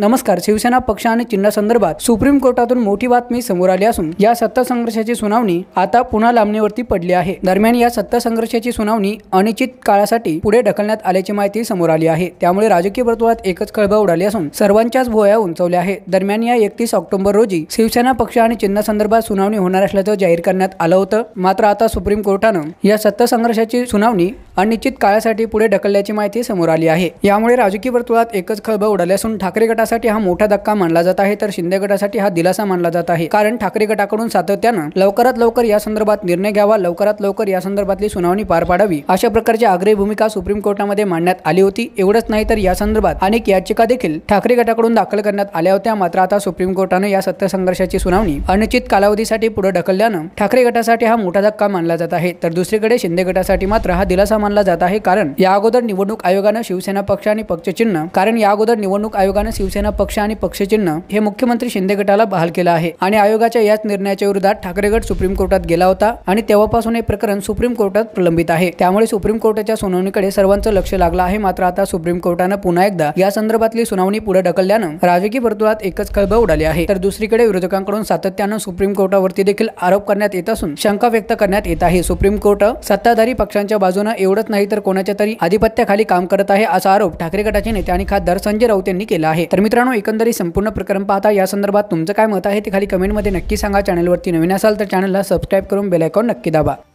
नमस्कार शिवसेना पक्ष आणि संदर्भात सुप्रीम कोर्टातून मोठी बातमी समोर आली असून या सत्ता संघर्षाची सुनावणी आता पुन्हा लांबणीवरती पडली आहे दरम्यान या सत्ता संघर्षाची सुनावणी अनिश्चित काळासाठी पुढे ढकलण्यात आल्याची माहिती समोर आली आहे त्यामुळे राजकीय वर्तुळात एकच खळबळ उडाली असून सर्वांच्याच भोया उंचवल्या आहे दरम्यान या एकतीस ऑक्टोबर रोजी शिवसेना पक्ष आणि चिन्हासंदर्भात सुनावणी होणार असल्याचं जाहीर करण्यात आलं होतं मात्र आता सुप्रीम कोर्टानं या सत्ता संघर्षाची सुनावणी अनिश्चित काळासाठी पुढे ढकलल्याची माहिती समोर आली आहे यामुळे राजकीय वर्तुळात एकच खळबळ उडाले असून ठाकरे गटासाठी हा मोठा धक्का मानला जात आहे तर शिंदे गटासाठी हा दिलासा मानला जात आहे कारण ठाकरे गटाकडून सातत्यानं लवकरात लवकर या संदर्भात निर्णय घ्यावा लवकरात लवकर या संदर्भातली सुनावणी पार पाडावी अशा प्रकारची आग्रही भूमिका सुप्रीम कोर्टामध्ये मांडण्यात आली होती एवढंच नाही तर या संदर्भात अनेक याचिका देखील ठाकरे गटाकडून दाखल करण्यात आल्या होत्या मात्र आता सुप्रीम कोर्टानं या सत्य संघर्षाची सुनावणी अनिश्चित कालावधीसाठी पुढे ढकलल्यानं ठाकरे गटासाठी हा मोठा धक्का मानला जात आहे तर दुसरीकडे शिंदे गटासाठी मात्र हा दिलासा मानला जात आहे कारण या अगोदर निवडणूक आयोगानं शिवसेना पक्ष आणि पक्षचिन्ह कारण या अगोदर निवडणूक आयोगानं शिवसेना पक्ष आणि पक्षचिन्ह हे मुख्यमंत्री शिंदे गटाला बहाल केलं आहे आणि आयोगाच्या याच निर्णयाच्या विरोधात ठाकरे गट सुप्रीम कोर्टात गेला होता आणि तेव्हापासून हे प्रकरण सुप्रीम कोर्टात प्रलंबित आहे त्यामुळे सुप्रीम कोर्टाच्या सुनावणीकडे सर्वांचं लक्ष लागलं आहे मात्र आता सुप्रीम कोर्टानं पुन्हा एकदा या संदर्भातली सुनावणी पुढे ढकलल्यानं राजकीय वर्तुळात एकच खळबळ उडाली आहे तर दुसरीकडे विरोधकांकडून सातत्यानं सुप्रीम कोर्टावरती देखील आरोप करण्यात येत असून शंका व्यक्त करण्यात येत आहे सुप्रीम कोर्ट सत्ताधारी पक्षांच्या बाजूनं एवढं निवडत नाही तर कोणाच्या तरी आधिपत्याखाली काम करत आहे असा आरोप ठाकरे गटाचे नेते आणि खासदार संजय राऊत यांनी केला आहे तर मित्रांनो एकंदरीत संपूर्ण प्रकरण पाहता या संदर्भात तुमचं काय मत आहे ते खाली कमेंटमध्ये नक्की सांगा चॅनलवरती नवीन असाल तर चॅनलला सबस्क्राईब करून बेलायकॉन नक्की दाबा